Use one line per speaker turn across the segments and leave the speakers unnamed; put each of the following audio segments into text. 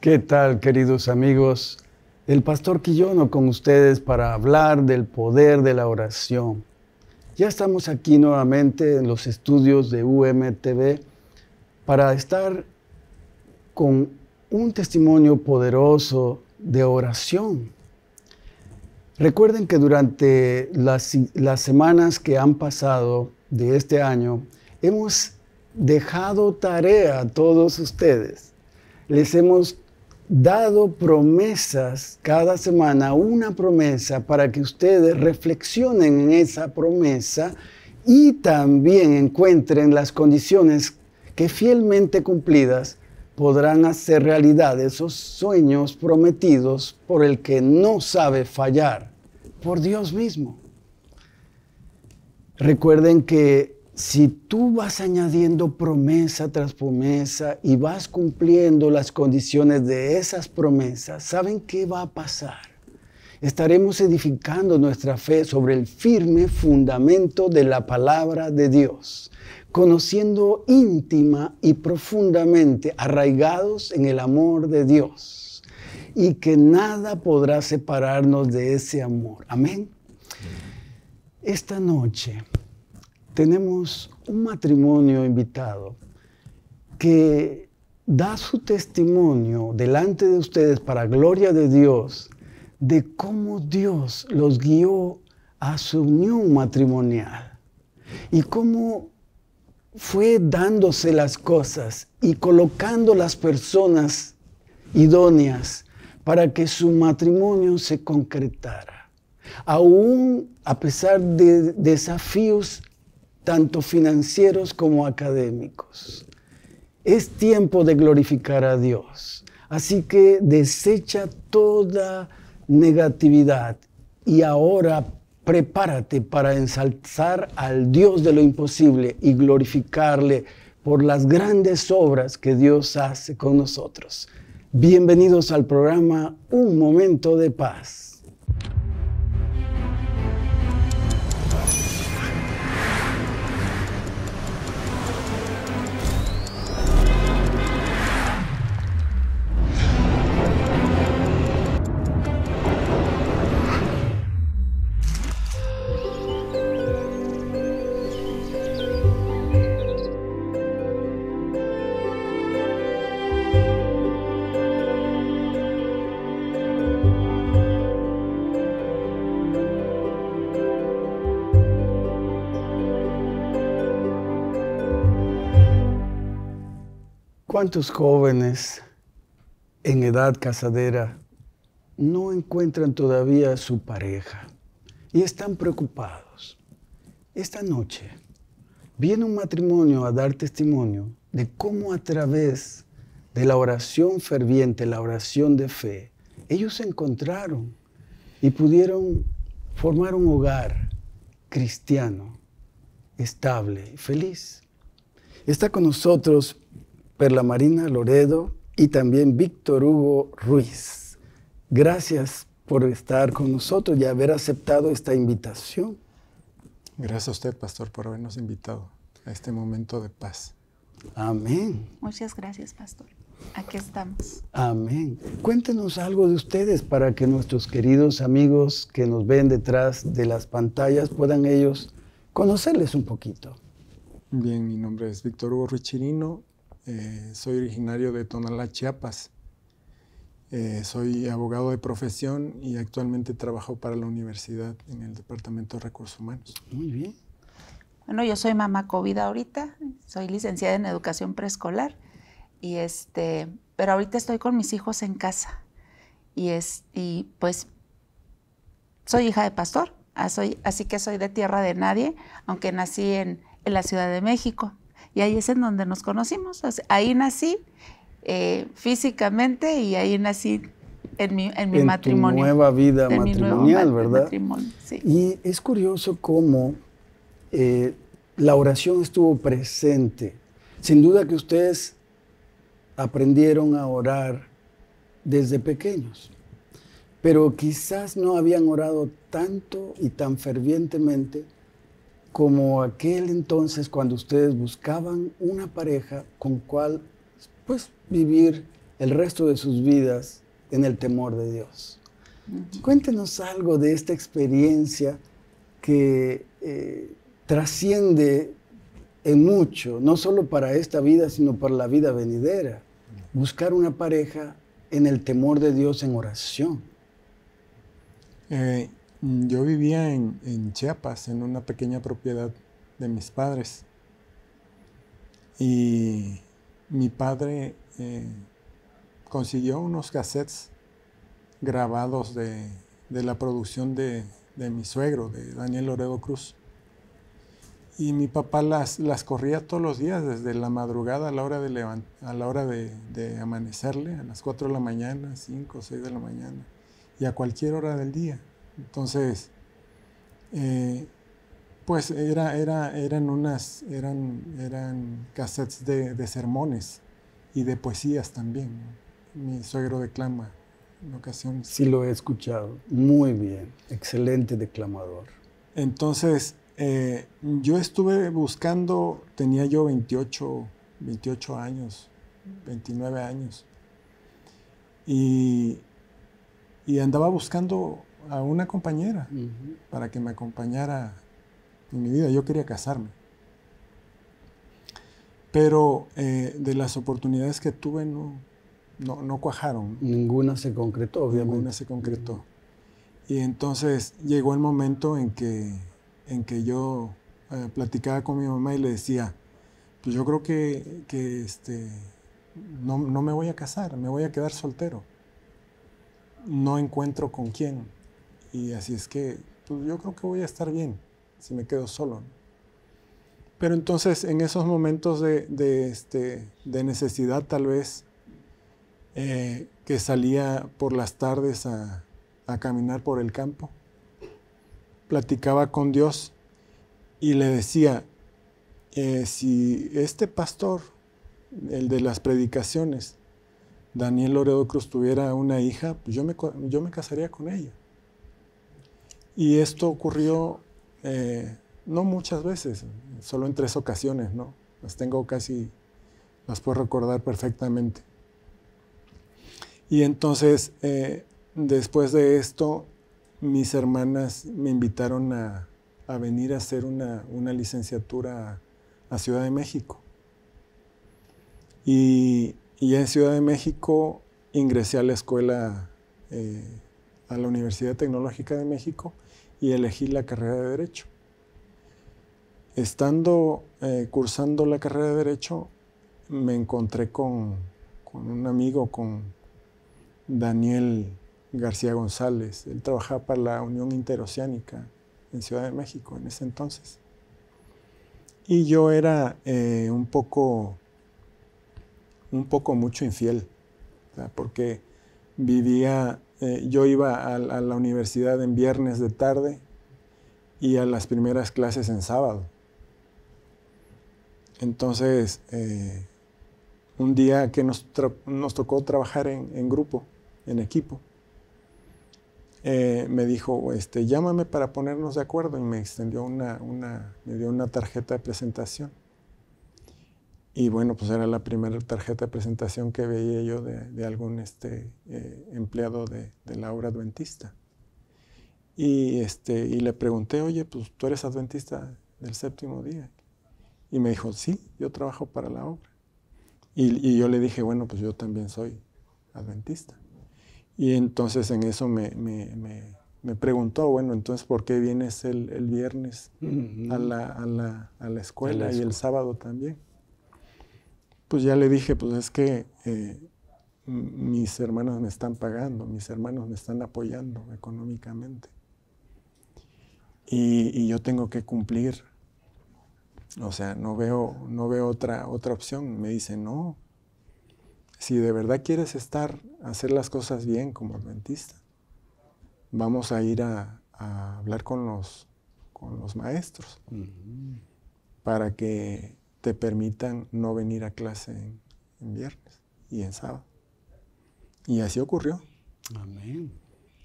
¿Qué tal, queridos amigos? El pastor Quillono con ustedes para hablar del poder de la oración. Ya estamos aquí nuevamente en los estudios de UMTV para estar con un testimonio poderoso de oración. Recuerden que durante las, las semanas que han pasado de este año, hemos dejado tarea a todos ustedes. Les hemos dado promesas cada semana, una promesa para que ustedes reflexionen en esa promesa y también encuentren las condiciones que fielmente cumplidas podrán hacer realidad esos sueños prometidos por el que no sabe fallar, por Dios mismo. Recuerden que si tú vas añadiendo promesa tras promesa y vas cumpliendo las condiciones de esas promesas, ¿saben qué va a pasar? Estaremos edificando nuestra fe sobre el firme fundamento de la palabra de Dios, conociendo íntima y profundamente arraigados en el amor de Dios y que nada podrá separarnos de ese amor. Amén. Esta noche tenemos un matrimonio invitado que da su testimonio delante de ustedes para gloria de Dios de cómo Dios los guió a su unión matrimonial y cómo fue dándose las cosas y colocando las personas idóneas para que su matrimonio se concretara, aún a pesar de desafíos tanto financieros como académicos. Es tiempo de glorificar a Dios. Así que desecha toda negatividad y ahora prepárate para ensalzar al Dios de lo imposible y glorificarle por las grandes obras que Dios hace con nosotros. Bienvenidos al programa Un Momento de Paz. ¿Cuántos jóvenes en edad casadera no encuentran todavía su pareja y están preocupados? Esta noche viene un matrimonio a dar testimonio de cómo a través de la oración ferviente, la oración de fe, ellos se encontraron y pudieron formar un hogar cristiano, estable y feliz. Está con nosotros Perla Marina Loredo y también Víctor Hugo Ruiz. Gracias por estar con nosotros y haber
aceptado esta invitación. Gracias a usted, pastor, por habernos invitado a este momento de paz. Amén.
Muchas gracias, pastor. Aquí estamos.
Amén. Cuéntenos algo de ustedes para que nuestros queridos amigos que nos ven detrás de las pantallas puedan ellos conocerles un poquito.
Bien, mi nombre es Víctor Hugo Ruiz eh, soy originario de Tonalá, Chiapas. Eh, soy abogado de profesión y actualmente trabajo para la universidad en el Departamento de Recursos Humanos. Muy bien.
Bueno, yo soy mamá COVID ahorita, soy licenciada en educación preescolar y este, pero ahorita estoy con mis hijos en casa y es y pues soy hija de pastor, ah, así que soy de tierra de nadie, aunque nací en la Ciudad de México y ahí es en donde nos conocimos. ahí nací eh, físicamente y ahí nací en mi, en mi en matrimonio. nueva vida matrimonial,
mi ¿verdad? Matrimonio, sí. Y es curioso cómo eh, la oración estuvo presente. Sin duda que ustedes aprendieron a orar desde pequeños, pero quizás no habían orado tanto y tan fervientemente como aquel entonces cuando ustedes buscaban una pareja con cual pues vivir el resto de sus vidas en el temor de Dios. Cuéntenos algo de esta experiencia que eh, trasciende en mucho, no solo para esta vida, sino para la vida venidera. Buscar una pareja
en el temor de Dios en oración. Eh, Mm, yo vivía en, Chiapas, en una pequeña propiedad de mis padres. Y mi padre eh, consiguió unos cassettes grabados de, la producción de, mi suegro, de Daniel Loredo Cruz. Y mi papá las, las corría todos los días, desde la madrugada a la hora, de, a la hora de, de amanecerle, a las 4 de la mañana, 5, 6 de la mañana, y a cualquier hora del día entonces, eh, pues era, era, eran unas, eran, eran cassettes de, sermones y de poesías también. Mi suegro declama en ocasiones. Sí, lo he escuchado. Muy bien. Excelente declamador. Entonces, eh, yo estuve buscando, tenía yo 28, 28 años, 29 años. Y, y andaba buscando a una compañera para que me acompañara en mi vida. Yo quería casarme. Pero eh, de las oportunidades que tuve no, no, cuajaron. Ninguna se concretó, obviamente. Ninguna se concretó. Y entonces llegó el momento en que, en que yo eh, platicaba con mi mamá y le decía, pues yo creo que, este, no, no me voy a casar, me voy a quedar soltero. No encuentro con quién. Y así es que pues, yo creo que voy a estar bien si me quedo solo. Pero entonces en esos momentos de, este, de necesidad tal vez, eh, que salía por las tardes a, caminar por el campo, platicaba con Dios y le decía, eh, si este pastor, el de las predicaciones, Daniel Loredo Cruz tuviera una hija, pues, yo yo me casaría con ella. Y esto ocurrió eh, no muchas veces, solo en tres ocasiones, ¿no? Las tengo casi, las puedo recordar perfectamente. Y entonces, eh, después de esto, mis hermanas me invitaron a, venir a hacer una, licenciatura a, Ciudad de México. Y, y, en Ciudad de México ingresé a la escuela eh, a la Universidad Tecnológica de México y elegí la carrera de Derecho. Estando eh, cursando la carrera de Derecho, me encontré con, un amigo, con Daniel García González. Él trabajaba para la Unión Interoceánica en Ciudad de México en ese entonces. Y yo era eh, un poco, un poco mucho infiel, porque vivía eh, yo iba a, la universidad en viernes de tarde y a las primeras clases en sábado. Entonces, eh, un día que nos, tocó trabajar en, grupo, en equipo, eh, me dijo, este, llámame para ponernos de acuerdo y me extendió una, me dio una tarjeta de presentación. Y bueno, pues era la primera tarjeta de presentación que veía yo de, algún este, eh, empleado de, la obra adventista. Y, este, y le pregunté, oye, pues tú eres adventista del séptimo día. Y me dijo, sí, yo trabajo para la obra. Y, yo le dije, bueno, pues yo también soy adventista. Y entonces en eso me, preguntó, bueno, entonces, ¿por qué vienes el, viernes mm, mm. a la, a la escuela y el sábado también? pues ya le dije, pues es que eh, mis hermanos me están pagando, mis hermanos me están apoyando económicamente. Y, yo tengo que cumplir. O sea, no veo, no veo otra, otra opción. Me dice, no, si de verdad quieres estar, hacer las cosas bien como adventista, vamos a ir a, hablar con los, con los maestros para que te permitan no venir a clase en, viernes y en sábado. Y así ocurrió. Amén.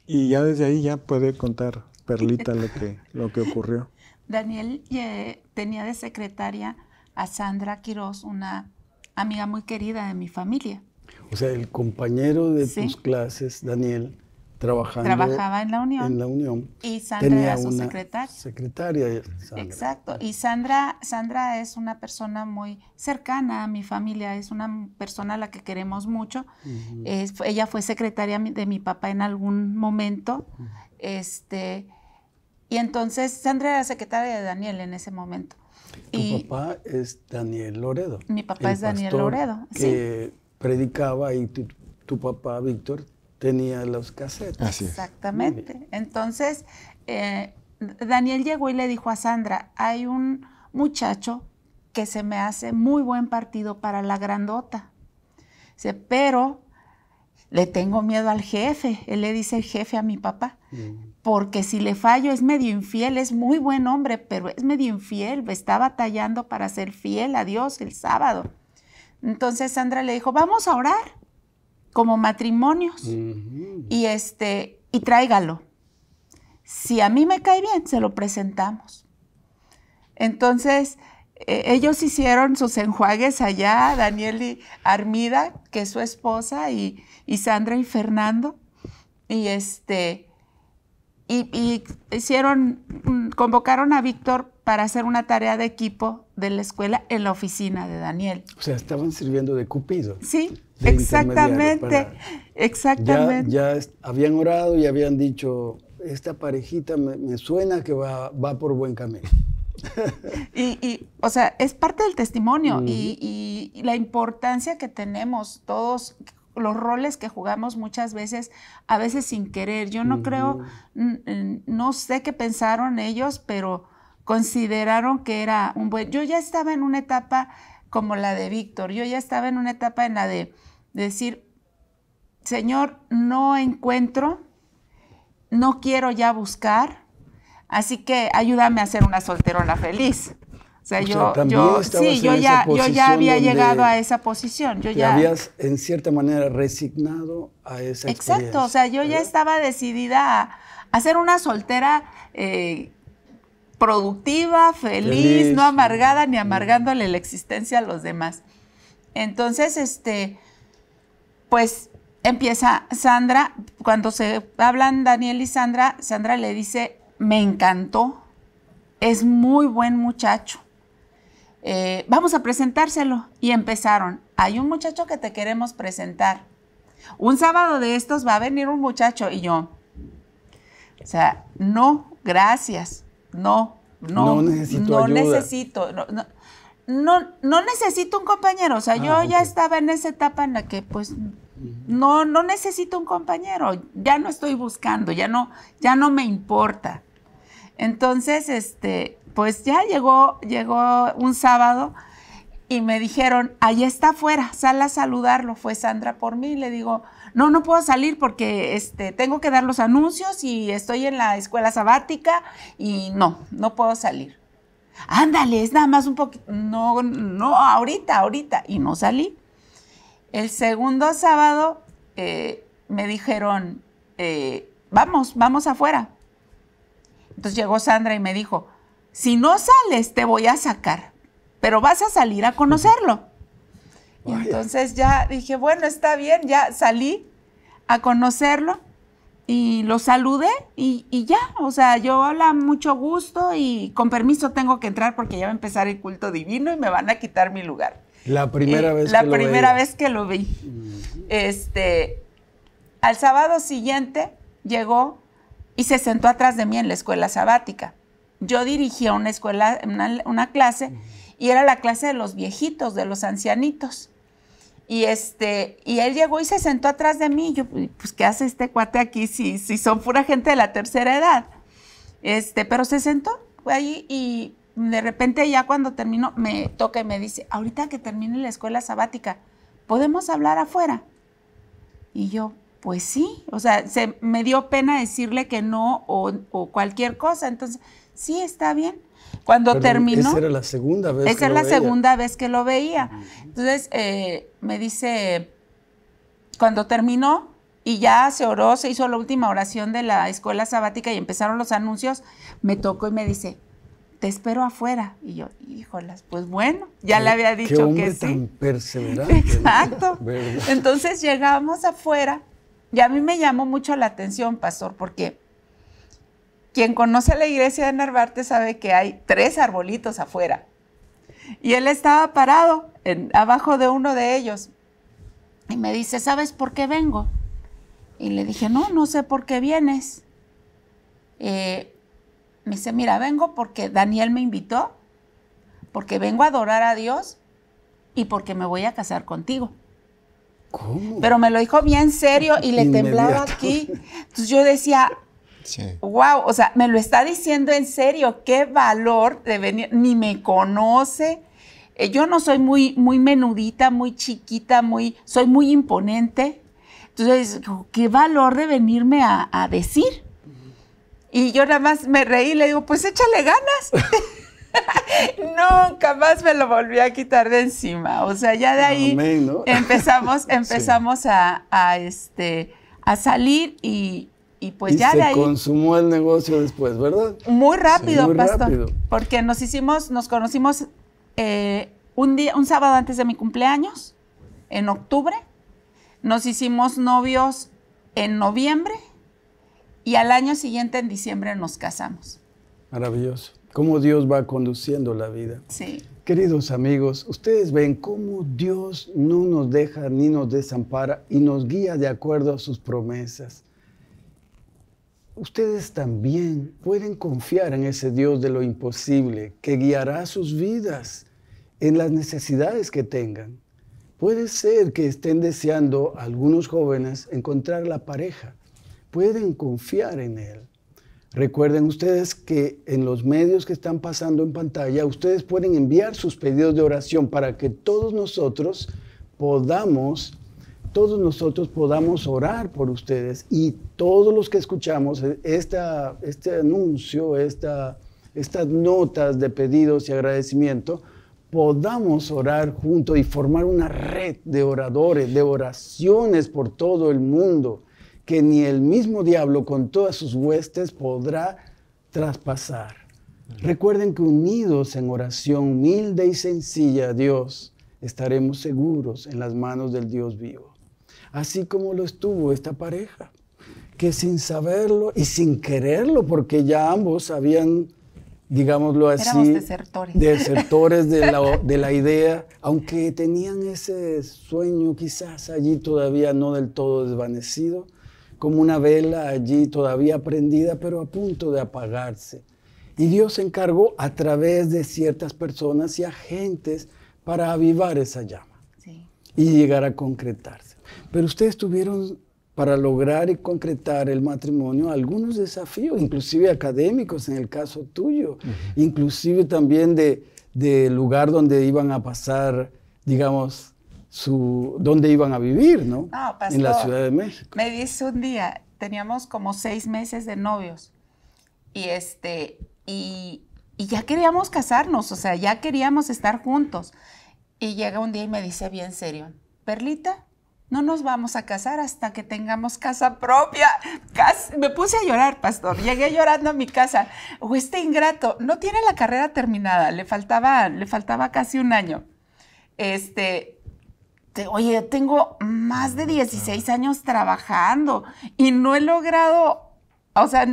Y ya desde ahí ya puede contar Perlita lo que, lo que ocurrió.
Daniel tenía de secretaria a Sandra Quiroz, una amiga muy querida de mi familia.
O sea, el compañero de tus clases, Daniel, trabajaba en la Unión.
Y Sandra era su secretaria.
Secretaria.
Sandra. Exacto. Y Sandra, Sandra es una persona muy cercana a mi familia, es una persona a la que queremos mucho. ella fue secretaria de mi papá en algún momento. Este, y entonces Sandra era secretaria de Daniel en ese momento.
Tu papá es Daniel Loredo.
Mi papá es Daniel Loredo.
Que predicaba y tu, tu papá, Víctor, tenía los casetes. Exactamente.
Entonces, eh, Daniel llegó y le dijo a Sandra, hay un muchacho que se me hace muy buen partido para la grandota. Dice, pero le tengo miedo al jefe. Él le dice el jefe a mi papá. Mm. Porque si le fallo es medio infiel, es muy buen hombre, pero es medio infiel, está batallando para ser fiel a Dios el sábado. Entonces Sandra le dijo, vamos a orar como matrimonios. Y este, y tráigalo. Si a mí me cae bien, se lo presentamos. Entonces, e, ellos hicieron sus enjuagues allá, Daniel y Armida, que es su esposa, y, Sandra y Fernando. Y este, y, y hicieron, mm, convocaron a Víctor para hacer una tarea de equipo de la escuela en la oficina de Daniel.
O sea, estaban sirviendo de cupido. Sí,
exactamente, exactamente.
Ya, habían orado y habían dicho, esta parejita me, suena que va, por buen camino.
y, y, o sea, es parte del testimonio y, la importancia que tenemos todos los roles que jugamos muchas veces, a veces sin querer. Yo no creo, no sé qué pensaron ellos, pero consideraron que era un buen... Yo ya estaba en una etapa como la de Víctor, yo ya estaba en una etapa en la de, decir, Señor, no encuentro, no quiero ya buscar, así que ayúdame a ser una solterona feliz. O sea, yo, yo sí, yo ya, yo ya había llegado a esa posición. Yo te ya habías,
en cierta manera, resignado a esa Exacto, o sea, yo ya
estaba decidida a, ser una soltera eh, productiva, feliz, no amargada ni amargándole la existencia a los demás. Entonces, este, pues empieza Sandra, cuando se hablan Daniel y Sandra, Sandra le dice, me encantó, es muy buen muchacho. Eh, vamos a presentárselo. Y empezaron, hay un muchacho que te queremos presentar. Un sábado de estos va a venir un muchacho y yo. O sea, no, gracias no, no, no necesito no necesito, no, necesito un compañero, o sea, ah, yo ya estaba en esa etapa en la que pues no, no necesito un compañero, ya no estoy buscando, ya no, ya no me importa. Entonces, este, pues ya llegó, llegó un sábado y me dijeron, ahí está afuera, sal a saludarlo, fue Sandra por mí, le digo, no, no puedo salir porque este, tengo que dar los anuncios y estoy en la escuela sabática y no, no puedo salir. Ándale, es nada más un poquito, no, no, ahorita, ahorita. Y no salí. El segundo sábado eh, me dijeron, eh, vamos, vamos afuera. Entonces llegó Sandra y me dijo, si no sales, te voy a sacar, pero vas a salir a conocerlo entonces ya dije, bueno, está bien, ya salí a conocerlo y lo saludé y, ya, o sea, yo habla mucho gusto y con permiso tengo que entrar porque ya va a empezar el culto divino y me van a quitar mi lugar.
La primera eh, vez la que primera lo vez
que lo vi. Este, al sábado siguiente llegó y se sentó atrás de mí en la escuela sabática. Yo dirigía una escuela, una clase y era la clase de los viejitos, de los ancianitos. Y, este, y él llegó y se sentó atrás de mí. Yo, pues, ¿qué hace este cuate aquí si, si son pura gente de la tercera edad? Este, pero se sentó, fue y de repente ya cuando terminó, me toca y me dice, ahorita que termine la escuela sabática, ¿podemos hablar afuera? Y yo, pues sí, o sea, se me dio pena decirle que no o, o cualquier cosa. Entonces, sí, está bien. Cuando terminó. Esa era
la segunda vez. que lo la veía.
vez que lo veía. Entonces eh, me dice, cuando terminó y ya se oró, se hizo la última oración de la escuela sabática y empezaron los anuncios, me tocó y me dice, te espero afuera. Y yo, híjolas, pues bueno, ya le había dicho qué que Tan
perseverante.
Exacto. Entonces llegamos afuera y a mí me llamó mucho la atención, pastor, porque quien conoce la iglesia de Narvarte sabe que hay tres arbolitos afuera. Y él estaba parado en, abajo de uno de ellos. Y me dice, ¿sabes por qué vengo? Y le dije, no, no sé por qué vienes. Eh, me dice, mira, vengo porque Daniel me invitó, porque vengo a adorar a Dios y porque me voy a casar contigo. Pero me lo dijo bien serio y le temblaba aquí. Entonces yo decía, Wow, o sea, me lo está diciendo en serio, qué valor de venir, ni me conoce. Eh, yo no soy muy, muy menudita, muy chiquita, muy, soy muy imponente. Entonces, qué valor de venirme a, decir. Y yo nada más me reí y le digo, pues échale ganas. Nunca más me lo volví a quitar de encima. O sea, ya de ahí empezamos, empezamos a, a, este, a salir y, y pues ya se de ahí.
consumó el negocio después, ¿verdad?
Muy rápido, pastor. Porque nos hicimos, nos conocimos eh, un día, un sábado antes de mi cumpleaños, en octubre. Nos hicimos novios en noviembre y al año siguiente, en diciembre, nos casamos.
Maravilloso. Cómo Dios va conduciendo la vida. Sí. Queridos amigos, ustedes ven cómo Dios no nos deja ni nos desampara y nos guía de acuerdo a sus promesas ustedes también pueden confiar en ese Dios de lo imposible que guiará sus vidas en las necesidades que tengan. Puede ser que estén deseando algunos jóvenes encontrar la pareja. Pueden confiar en Él. Recuerden ustedes que en los medios que están pasando en pantalla, ustedes pueden enviar sus pedidos de oración para que todos nosotros podamos todos nosotros podamos orar por ustedes y todos los que escuchamos e-, este anuncio, estas notas de pedidos y agradecimiento, podamos orar juntos y formar una red de oradores, de oraciones por todo el mundo, que ni el mismo diablo con todas sus huestes podrá traspasar. Recuerden que unidos en oración humilde y sencilla a Dios, estaremos seguros en las manos del Dios vivo así como lo estuvo esta pareja, que sin saberlo y sin quererlo, porque ya ambos habían, digámoslo así,
desertores, de, la,
idea, aunque tenían ese sueño quizás allí todavía no del todo desvanecido, como una vela allí todavía prendida, pero a punto de apagarse. Y Dios se encargó a través de ciertas personas y agentes para avivar esa llama y llegar a concretarse. Pero ustedes tuvieron para lograr y concretar el matrimonio algunos desafíos, inclusive académicos en el caso tuyo, inclusive también de, lugar donde iban a pasar, digamos, su, donde iban a vivir, ¿no? Ah, pastor, en la Ciudad de México.
Me dice un día, teníamos como seis meses de novios y este, y, y ya queríamos casarnos, o sea, ya queríamos estar juntos. Y llega un día y me dice bien serio, Perlita, no nos vamos a casar hasta que tengamos casa propia. me puse a llorar, pastor. Llegué llorando a mi casa. O este ingrato, no tiene la carrera terminada, le faltaba, le faltaba casi un año. Este, oye, tengo más de 16 años trabajando y no he logrado o sea,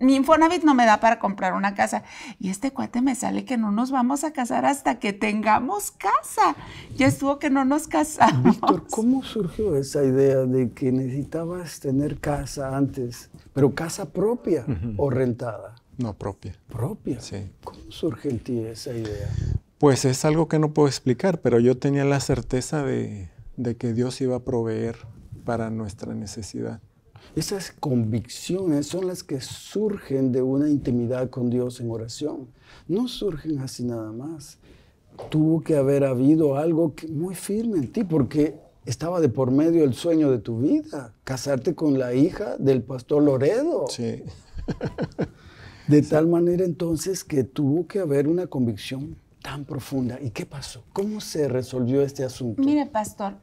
mi Infonavit no me da para comprar una casa. Y este cuate me sale que no nos vamos a casar hasta que tengamos casa. Ya estuvo que no nos casamos.
Víctor, ¿cómo surgió esa idea de que necesitabas tener casa antes, pero casa propia o rentada? No, propia. ¿Propia? Sí. ¿Cómo surge en ti esa idea?
Pues es algo que no puedo explicar, pero yo tenía la certeza de, de que Dios iba a proveer para nuestra necesidad. Esas convicciones son las que surgen de una
intimidad con Dios en oración. No surgen así nada más. Tuvo que haber habido algo muy firme en ti, porque estaba de por medio el sueño de tu vida, casarte con la hija del pastor Loredo. Sí. De tal manera entonces que tuvo que haber una convicción tan profunda. ¿Y qué pasó? ¿Cómo se resolvió este asunto?
Mire, pastor,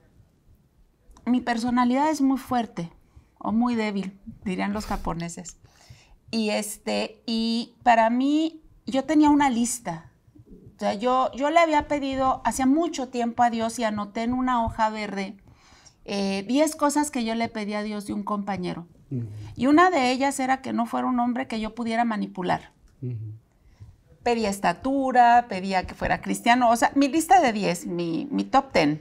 mi personalidad es muy fuerte o muy débil, dirían los japoneses. Y, este, y para mí, yo tenía una lista. O sea, yo, yo le había pedido hacía mucho tiempo a Dios y anoté en una hoja verde 10 eh, cosas que yo le pedí a Dios de un compañero. Y una de ellas era que no fuera un hombre que yo pudiera manipular. Pedía estatura, pedía que fuera cristiano, o sea, mi lista de 10, mi, top 10.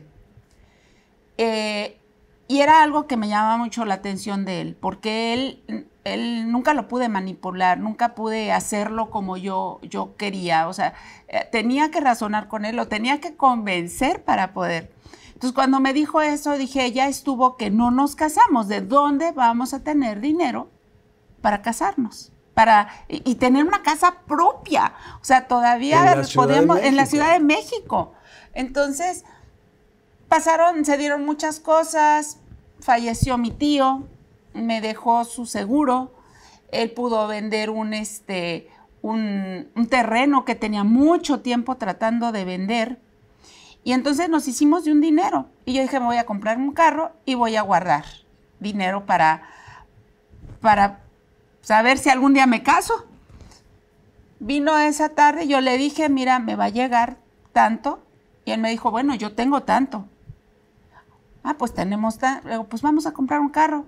Eh, y era algo que me llamaba mucho la atención de él, porque él, él nunca lo pude manipular, nunca pude hacerlo como yo, yo quería. O sea, eh, tenía que razonar con él, lo tenía que convencer para poder. Entonces, cuando me dijo eso, dije, ya estuvo que no nos casamos. ¿De dónde vamos a tener dinero para casarnos? Para, y, tener una casa propia. O sea, todavía podemos, en la Ciudad de México. Entonces, pasaron, se dieron muchas cosas, falleció mi tío, me dejó su seguro, él pudo vender un, este, un, un terreno que tenía mucho tiempo tratando de vender. Y entonces nos hicimos de un dinero. Y yo dije, me voy a comprar un carro y voy a guardar dinero para, para saber si algún día me caso. Vino esa tarde, yo le dije, mira, me va a llegar tanto. Y él me dijo, bueno, yo tengo tanto. Ah, pues tenemos, luego, pues vamos a comprar un carro.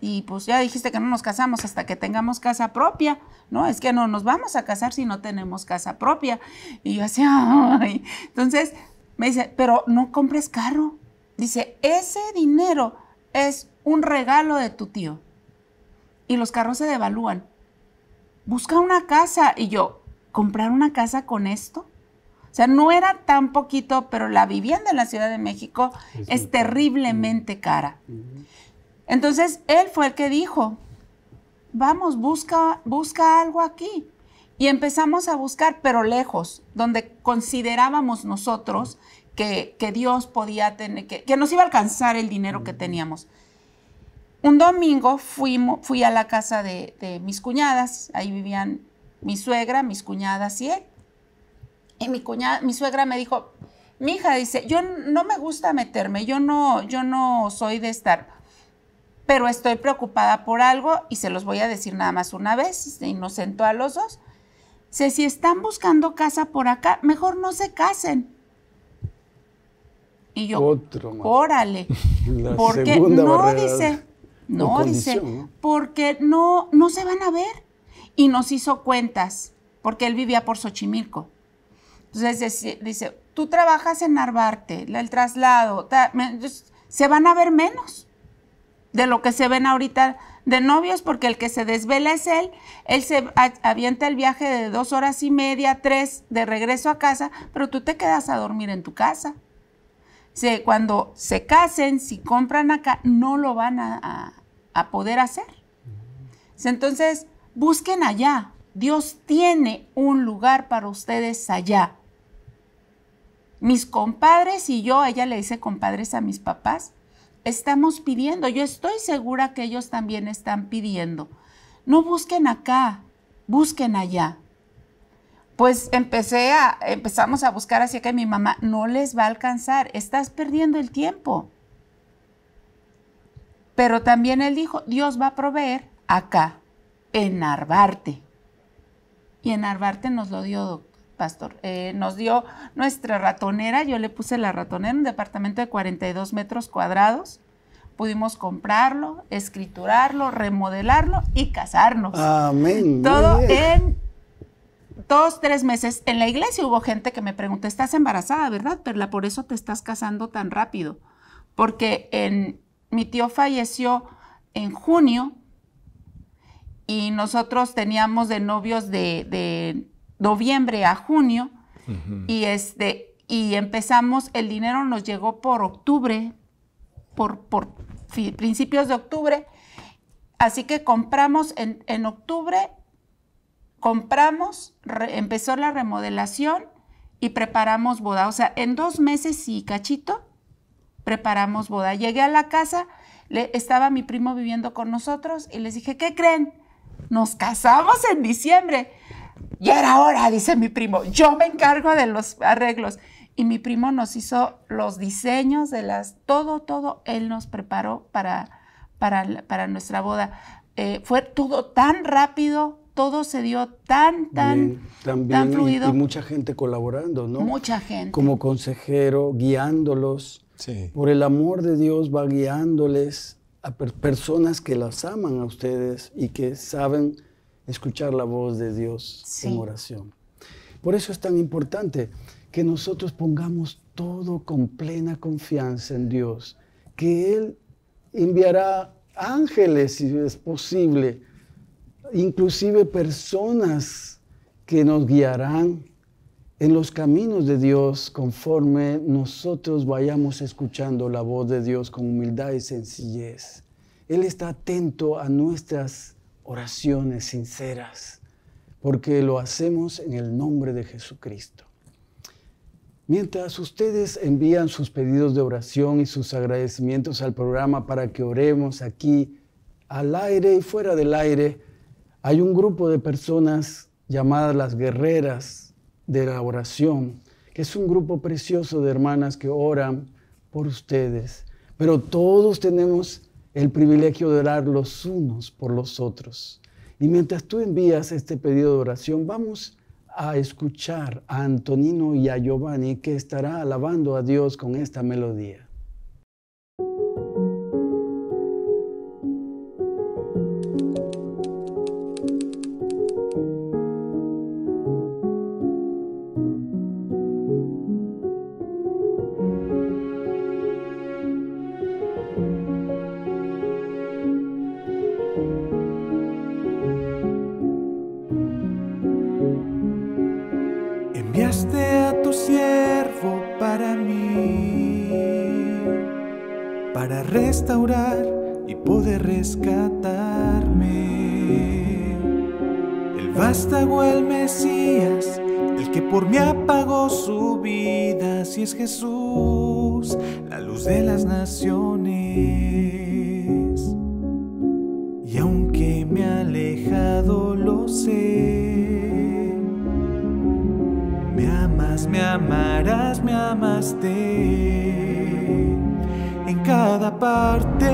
Y pues ya dijiste que no nos casamos hasta que tengamos casa propia. No, es que no nos vamos a casar si no tenemos casa propia. Y yo así, Ay. entonces me dice, pero no compres carro. Dice, ese dinero es un regalo de tu tío. Y los carros se devalúan. Busca una casa. Y yo, ¿comprar una casa con esto? O sea, no era tan poquito, pero la vivienda en la Ciudad de México es, terriblemente cara. Entonces, él fue el que dijo, vamos, busca, busca algo aquí. Y empezamos a buscar, pero lejos, donde considerábamos nosotros que, Dios podía tener, que, nos iba a alcanzar el dinero que teníamos. Un domingo fui, a la casa de, de mis cuñadas, ahí vivían mi suegra, mis cuñadas y él. Y mi cuñada, mi suegra me dijo, mi hija dice, yo no me gusta meterme, yo no, yo no soy de estar, pero estoy preocupada por algo y se los voy a decir nada más una vez, y a los dos. Dice, si están buscando casa por acá, mejor no se casen. Y yo, Otro, órale,
porque
no dice, no dice, porque no, no se van a ver. Y nos hizo cuentas, porque él vivía por Xochimilco. Entonces dice, tú trabajas en Narvarte, el traslado, se van a ver menos de lo que se ven ahorita de novios, porque el que se desvela es él, él se avienta el viaje de dos horas y media, tres, de regreso a casa, pero tú te quedas a dormir en tu casa. cuando se casen, si compran acá, no lo van a poder hacer. Entonces, busquen allá. Dios tiene un lugar para ustedes allá. Mis compadres y yo, ella le dice compadres a mis papás, estamos pidiendo. Yo estoy segura que ellos también están pidiendo. No busquen acá, busquen allá. Pues empecé a, empezamos a buscar así que mi mamá no les va a alcanzar, estás perdiendo el tiempo. Pero también él dijo, Dios va a proveer acá, en Arbarte. Y en Arbarte nos lo dio, doctor pastor. Eh, nos dio nuestra ratonera, yo le puse la ratonera, en un departamento de 42 metros cuadrados. Pudimos comprarlo, escriturarlo, remodelarlo y casarnos. Amén. Todo en dos, tres meses. En la iglesia hubo gente que me preguntó, estás embarazada, ¿verdad, Perla? Por eso te estás casando tan rápido. Porque en, mi tío falleció en junio y nosotros teníamos de novios de, de noviembre a junio y, este, y empezamos, el dinero nos llegó por octubre, por, principios de octubre, así que compramos en, octubre, compramos, empezó la remodelación y preparamos boda. O sea, en dos meses y cachito preparamos boda. Llegué a la casa, le, estaba mi primo viviendo con nosotros y les dije, ¿qué creen? Nos casamos en diciembre y era hora, dice mi primo, yo me encargo de los arreglos. Y mi primo nos hizo los diseños de las, todo, todo, él nos preparó para, para, para nuestra boda. Eh, fue todo tan rápido, todo se dio tan, tan, tan, fluido. Y,
mucha gente colaborando, ¿no? Mucha gente. Como consejero, guiándolos. Por el amor de Dios va guiándoles a personas que las aman a ustedes y que saben escuchar la voz de Dios en oración. Por eso es tan importante que nosotros pongamos todo con plena confianza en Dios, que Él enviará ángeles, si es posible, inclusive personas que nos guiarán en los caminos de Dios conforme nosotros vayamos escuchando la voz de Dios con humildad y sencillez. Él está atento a nuestras oraciones sinceras, porque lo hacemos en el nombre de Jesucristo. Mientras ustedes envían sus pedidos de oración y sus agradecimientos al programa para que oremos aquí, al aire y fuera del aire, hay un grupo de personas llamadas las guerreras de la oración, que es un grupo precioso de hermanas que oran por ustedes. Pero todos tenemos el privilegio de orar los unos por los otros. Y mientras tú envías este pedido de oración, vamos a escuchar a Antonino y a Giovanni que estará alabando a Dios con esta melodía.
me amaste en cada parte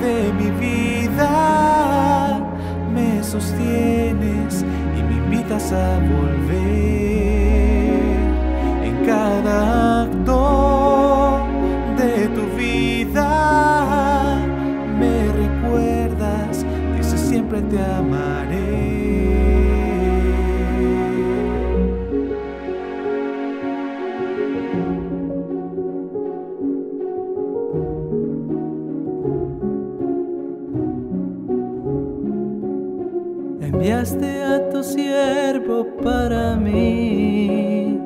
de mi vida me sostienes y me invitas a volver en cada acto de tu vida me recuerdas Que siempre te amas enviaste a tu siervo para mí,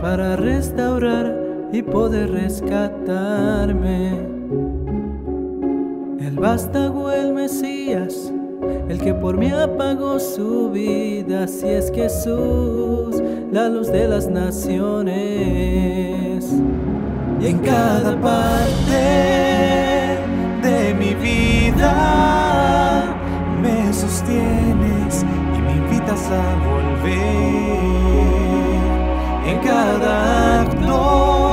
para restaurar y poder rescatarme. El vástago, el Mesías, el que por mí apagó su vida, si es Jesús, la luz de las naciones. Y en cada parte de mi vida me sostienes y me invitas a volver en cada acto.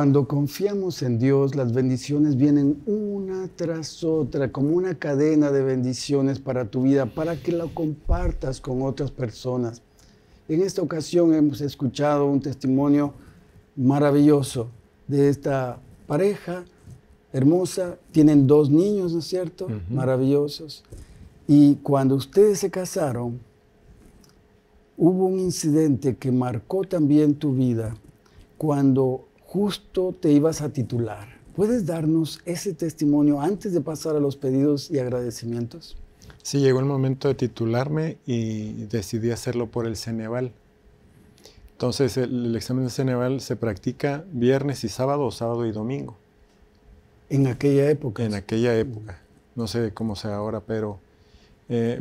cuando confiamos en Dios, las bendiciones vienen una tras otra, como una cadena de bendiciones para tu vida, para que la compartas con otras personas. En esta ocasión hemos escuchado un testimonio maravilloso de esta pareja hermosa. Tienen dos niños, ¿no es cierto? Maravillosos. Y cuando ustedes se casaron, hubo un incidente que marcó también tu vida. Cuando justo te ibas a titular. ¿Puedes darnos ese testimonio antes de pasar a los pedidos y agradecimientos?
Sí, llegó el momento de titularme y decidí hacerlo por el Ceneval. Entonces, el, examen de Ceneval se practica viernes y sábado sábado y domingo. En aquella época. En aquella época. No sé cómo sea ahora, pero eh,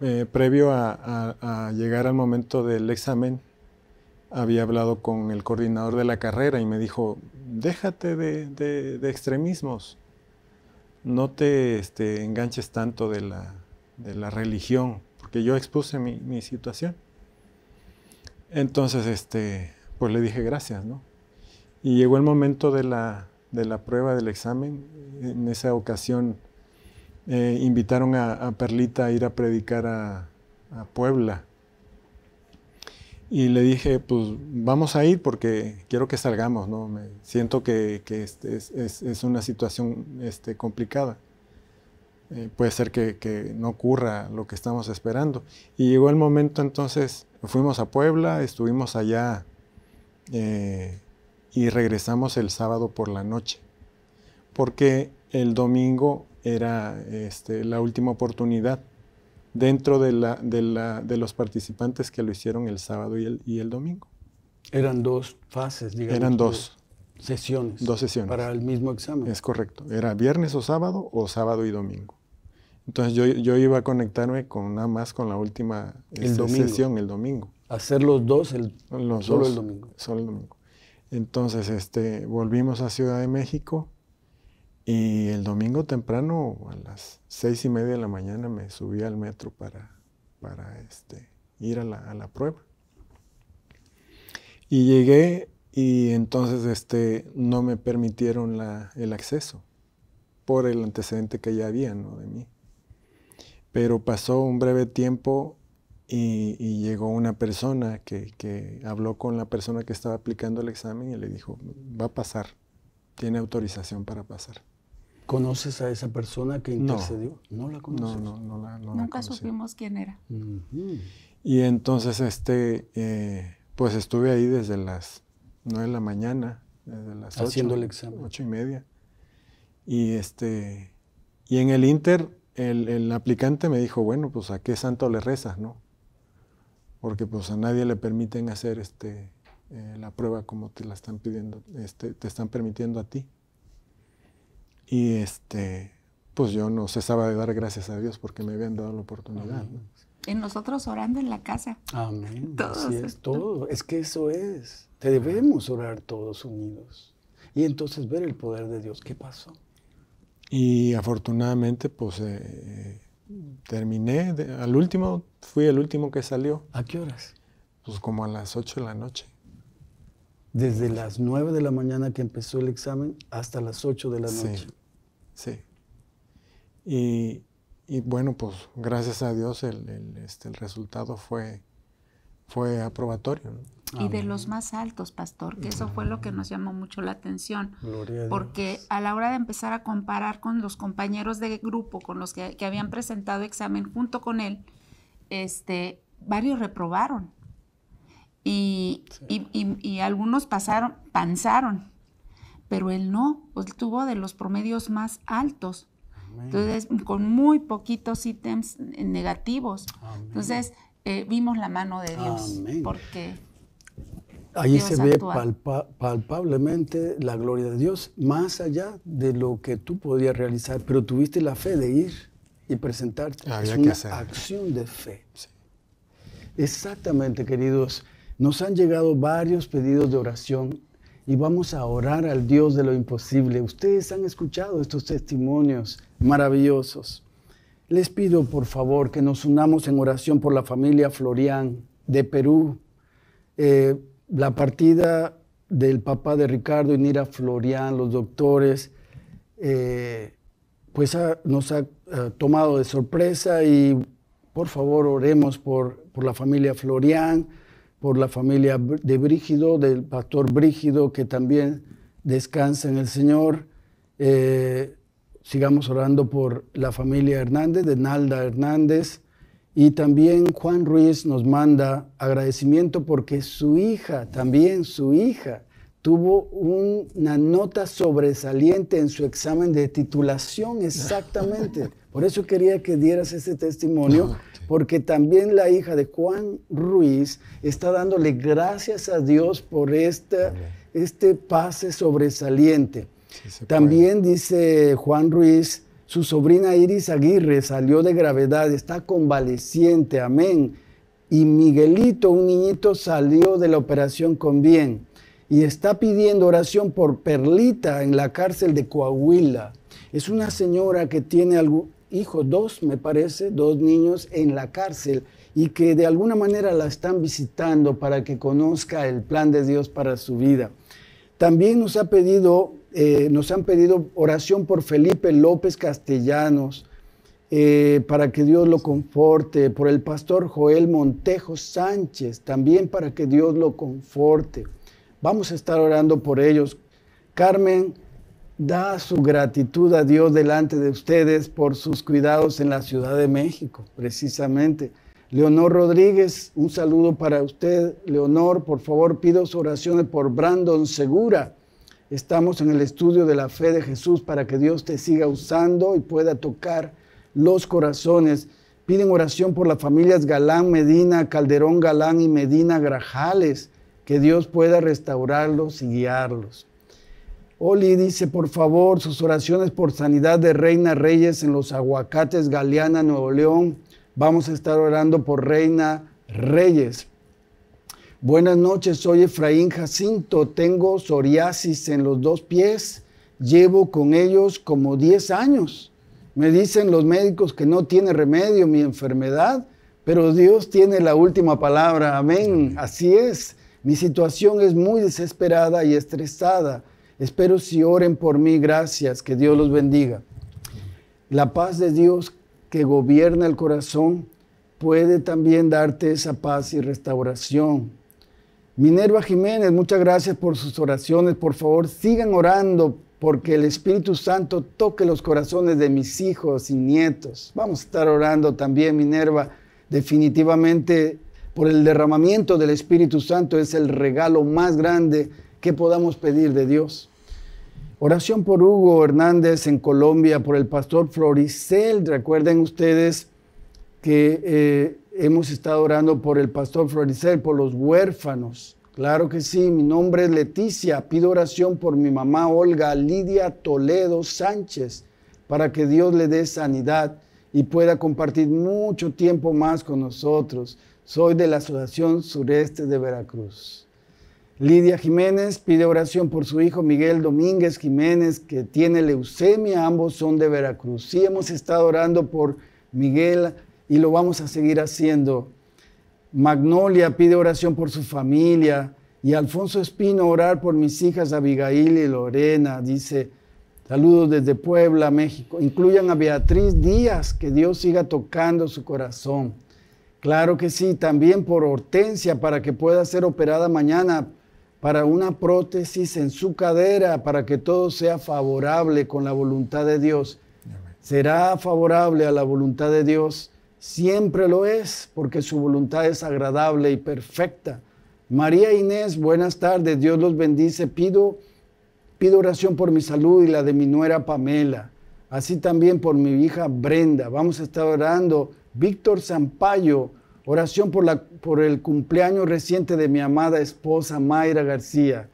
eh, previo a, llegar al momento del examen, había hablado con el coordinador de la carrera y me dijo, déjate de, extremismos, no te este, enganches tanto de la, de la, religión, porque yo expuse mi, mi, situación. Entonces, este, pues le dije gracias, ¿no? Y llegó el momento de la, prueba del examen. En esa ocasión eh, invitaron a, Perlita a ir a predicar a Puebla y le dije, pues vamos a ir porque quiero que salgamos, ¿no? Me siento que, es, una situación este, complicada. Eh, puede ser que, no ocurra lo que estamos esperando. Y llegó el momento entonces, fuimos a Puebla, estuvimos allá eh, y regresamos el sábado por la noche, porque el domingo era este, la última oportunidad dentro de, la, de, los participantes que lo hicieron el sábado y el, y el domingo. Eran dos fases,
digamos. Eran dos.
Sesiones. Dos sesiones. Para el mismo examen. Es correcto. Era viernes o sábado o sábado y domingo. Entonces yo, iba a conectarme con nada más con la última este, sesión, el domingo. Hacer los dos, el, solo el domingo. Solo el domingo. Entonces este, volvimos a Ciudad de México y el domingo temprano, a las seis y media de la mañana, me subí al metro para, este, ir a la, prueba. Y llegué y entonces este, no me permitieron el acceso por el antecedente que ya había ¿no? de mí. Pero pasó un breve tiempo y, llegó una persona que, que, habló con la persona que estaba aplicando el examen y le dijo, va a pasar, tiene autorización para pasar. ¿Conoces a esa persona que intercedió? No, no la conoces. No, no, la, Nunca
supimos quién era.
Y entonces, este, eh, pues estuve ahí desde las 9 de la mañana, desde las Haciendo el examen. y media. Y, este, y en el Inter, el, el, aplicante me dijo, bueno, pues a qué santo le rezas, ¿no? Porque pues a nadie le permiten hacer este, eh, la prueba como te la están pidiendo, este, te están permitiendo a ti. Y este, pues yo no cesaba de dar gracias a Dios porque me habían dado la oportunidad. en
Y nosotros orando en la casa.
Amén. Así es, todo. Es
que eso es. Te debemos orar todos unidos. Y entonces ver el poder de Dios. ¿Qué pasó?
Y afortunadamente, pues eh, terminé. al último, fui el último que salió. ¿A qué horas? Pues como a las 8 de la noche desde las 9
de la mañana que empezó el examen hasta las 8 de la noche. Sí.
Y, bueno, pues gracias a Dios el, este, resultado fue, fue aprobatorio.
Y de los más altos, pastor, que eso fue lo que nos llamó mucho la atención. Gloria Porque a la hora de empezar a comparar con los compañeros de grupo, con los que, que habían presentado examen junto con él, este, varios reprobaron. Y, algunos pasaron, pensaron, pero él no, pues tuvo de los promedios más altos. Entonces, con muy poquitos ítems negativos. Entonces, eh, vimos la mano de Dios. Porque Ahí se ve
palpablemente la gloria de Dios, más allá de lo que tú podías realizar, pero tuviste la fe de ir y presentarte. Había es una acción de fe. Exactamente, queridos nos han llegado varios pedidos de oración y vamos a orar al Dios de lo imposible. Ustedes han escuchado estos testimonios maravillosos. Les pido por favor que nos unamos en oración por la familia Florian de Perú. Eh, la partida del papá de Ricardo y Nira Florian, los doctores, eh, pues nos ha eh, tomado de sorpresa y por favor oremos por, por la familia Florian por la familia de Brígido, del pastor Brígido, que también descansa en el Señor. Eh, sigamos orando por la familia Hernández, de Nalda Hernández. Y también Juan Ruiz nos manda agradecimiento porque su hija, también su hija, tuvo una nota sobresaliente en su examen de titulación, exactamente. Por eso quería que dieras este testimonio, ah, porque también la hija de Juan Ruiz está dándole gracias a Dios por este pase sobresaliente. también dice Juan Ruiz, su sobrina Iris Aguirre salió de gravedad, está convaleciente, amén. Y Miguelito, un niñito, salió de la operación con bien y está pidiendo oración por Perlita en la cárcel de Coahuila. Es una señora que tiene algo, hijos, dos me parece, dos niños en la cárcel y que de alguna manera la están visitando para que conozca el plan de Dios para su vida. También nos, ha pedido, eh, nos han pedido oración por Felipe López Castellanos, eh, para que Dios lo conforte, por el pastor Joel Montejo Sánchez, también para que Dios lo conforte. Vamos a estar orando por ellos. Carmen da su gratitud a Dios delante de ustedes por sus cuidados en la Ciudad de México, precisamente. Leonor Rodríguez, un saludo para usted. Leonor, por favor, pido sus oraciones por Brandon Segura. Estamos en el estudio de la fe de Jesús para que Dios te siga usando y pueda tocar los corazones. Piden oración por las familias Galán Medina, Calderón Galán y Medina Grajales, que Dios pueda restaurarlos y guiarlos. Oli dice, por favor, sus oraciones por sanidad de Reina Reyes en los aguacates Galeana, Nuevo León. Vamos a estar orando por Reina Reyes. Buenas noches, soy Efraín Jacinto. Tengo psoriasis en los dos pies. Llevo con ellos como 10 años. Me dicen los médicos que no tiene remedio mi enfermedad, pero Dios tiene la última palabra. Amén. Así es. Mi situación es muy desesperada y estresada Espero si oren por mí, gracias, que Dios los bendiga. La paz de Dios que gobierna el corazón puede también darte esa paz y restauración. Minerva Jiménez, muchas gracias por sus oraciones. Por favor, sigan orando porque el Espíritu Santo toque los corazones de mis hijos y nietos. Vamos a estar orando también, Minerva. Definitivamente, por el derramamiento del Espíritu Santo es el regalo más grande ¿Qué podamos pedir de Dios? Oración por Hugo Hernández en Colombia, por el pastor Floricel. Recuerden ustedes que eh, hemos estado orando por el pastor Floricel, por los huérfanos. Claro que sí, mi nombre es Leticia. Pido oración por mi mamá Olga Lidia Toledo Sánchez para que Dios le dé sanidad y pueda compartir mucho tiempo más con nosotros. Soy de la Asociación Sureste de Veracruz. Lidia Jiménez pide oración por su hijo Miguel Domínguez Jiménez, que tiene leucemia. Ambos son de Veracruz. Sí hemos estado orando por Miguel y lo vamos a seguir haciendo. Magnolia pide oración por su familia. Y Alfonso Espino, orar por mis hijas Abigail y Lorena. Dice, saludos desde Puebla, México. Incluyan a Beatriz Díaz, que Dios siga tocando su corazón. Claro que sí, también por Hortensia, para que pueda ser operada mañana para una prótesis en su cadera, para que todo sea favorable con la voluntad de Dios. Será favorable a la voluntad de Dios, siempre lo es, porque su voluntad es agradable y perfecta. María Inés, buenas tardes, Dios los bendice. Pido, pido oración por mi salud y la de mi nuera Pamela, así también por mi hija Brenda. Vamos a estar orando. Víctor Zampayo, Oración por, la, por el cumpleaños reciente de mi amada esposa Mayra García.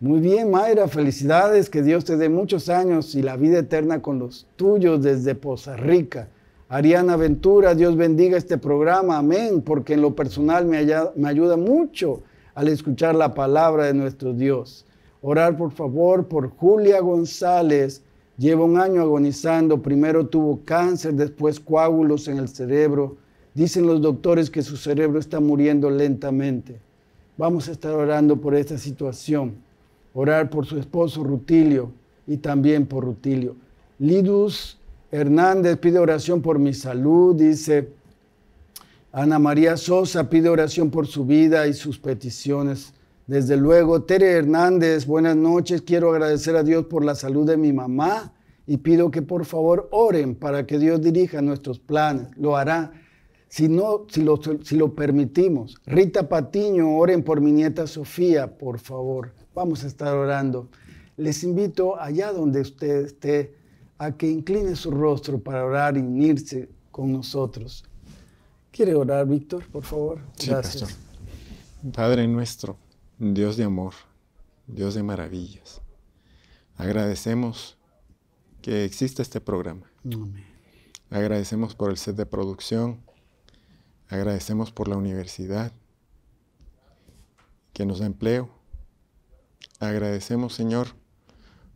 Muy bien, Mayra, felicidades, que Dios te dé muchos años y la vida eterna con los tuyos desde Poza Rica. Ariana Ventura, Dios bendiga este programa, amén, porque en lo personal me, me ayuda mucho al escuchar la palabra de nuestro Dios. Orar, por favor, por Julia González. Lleva un año agonizando, primero tuvo cáncer, después coágulos en el cerebro, Dicen los doctores que su cerebro está muriendo lentamente. Vamos a estar orando por esta situación. Orar por su esposo Rutilio y también por Rutilio. Lidus Hernández pide oración por mi salud, dice. Ana María Sosa pide oración por su vida y sus peticiones. Desde luego, Tere Hernández, buenas noches. Quiero agradecer a Dios por la salud de mi mamá y pido que por favor oren para que Dios dirija nuestros planes. Lo hará si, no, si, lo, permitimos. Rita Patiño, oren por mi nieta Sofía, por favor. Vamos a estar orando. Les invito allá donde usted esté a que incline su rostro para orar y unirse con nosotros. ¿Quiere orar, Víctor, por favor? Gracias.
Padre nuestro, Dios de amor, Dios de maravillas, agradecemos que exista este programa. Agradecemos por el set de producción, Agradecemos por la universidad que nos da empleo. Agradecemos, Señor,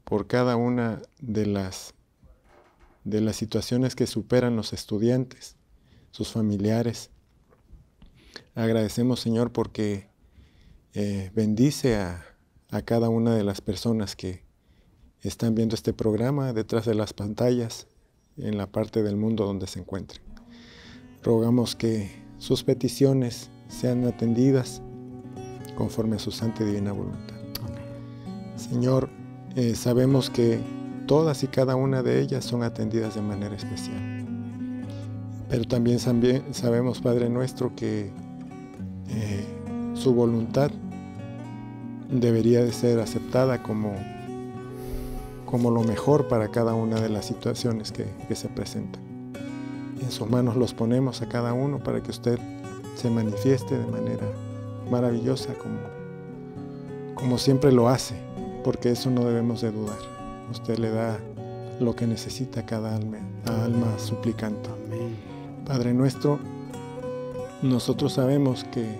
por cada una de las de las situaciones que superan los estudiantes, sus familiares. Agradecemos, Señor, porque eh, bendice a, a cada una de las personas que están viendo este programa detrás de las pantallas en la parte del mundo donde se encuentren. Rogamos que sus peticiones sean atendidas conforme a su santa y divina voluntad. Señor, eh, sabemos que todas y cada una de ellas son atendidas de manera especial. Pero también sabemos, Padre nuestro, que eh, su voluntad debería de ser aceptada como, como lo mejor para cada una de las situaciones que se presentan en sus manos los ponemos a cada uno para que usted se manifieste de manera maravillosa como, como siempre lo hace, porque eso no debemos de dudar. Usted le da lo que necesita cada alma, alma suplicante. Padre nuestro, nosotros sabemos que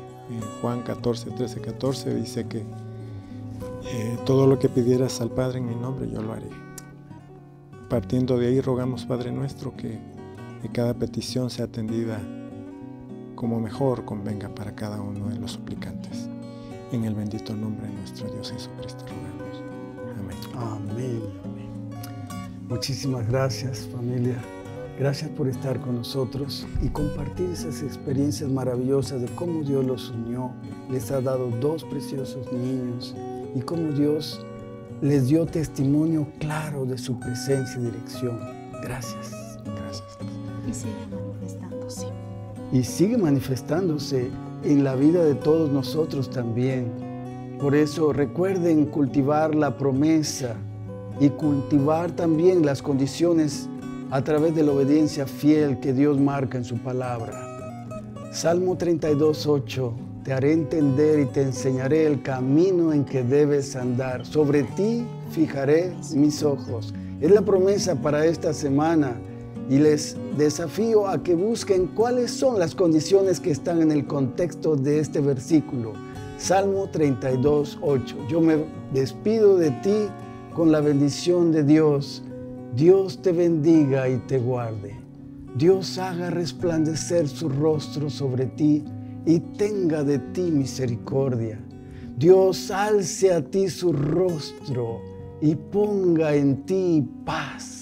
Juan 14, 13, 14 dice que eh, todo lo que pidieras al Padre en mi nombre yo lo haré. Partiendo de ahí rogamos, Padre nuestro, que que cada petición sea atendida como mejor convenga para cada uno de los suplicantes. En el bendito nombre de nuestro Dios Jesucristo rogamos. Amén. Amén. Muchísimas gracias familia.
Gracias por estar con nosotros y compartir esas experiencias maravillosas de cómo Dios los unió, les ha dado dos preciosos niños y cómo Dios les dio testimonio claro de su presencia y dirección.
Gracias.
Gracias. Y sigue manifestándose.
Y sigue manifestándose en la vida de todos nosotros también. Por eso recuerden cultivar la promesa y cultivar también las condiciones a través de la obediencia fiel que Dios marca en su palabra. Salmo 32, 8. Te haré entender y te enseñaré el camino en que debes andar. Sobre ti fijaré mis ojos. Es la promesa para esta semana y les desafío a que busquen cuáles son las condiciones que están en el contexto de este versículo. Salmo 32, 8. Yo me despido de ti con la bendición de Dios. Dios te bendiga y te guarde. Dios haga resplandecer su rostro sobre ti y tenga de ti misericordia. Dios alce a ti su rostro y ponga en ti paz.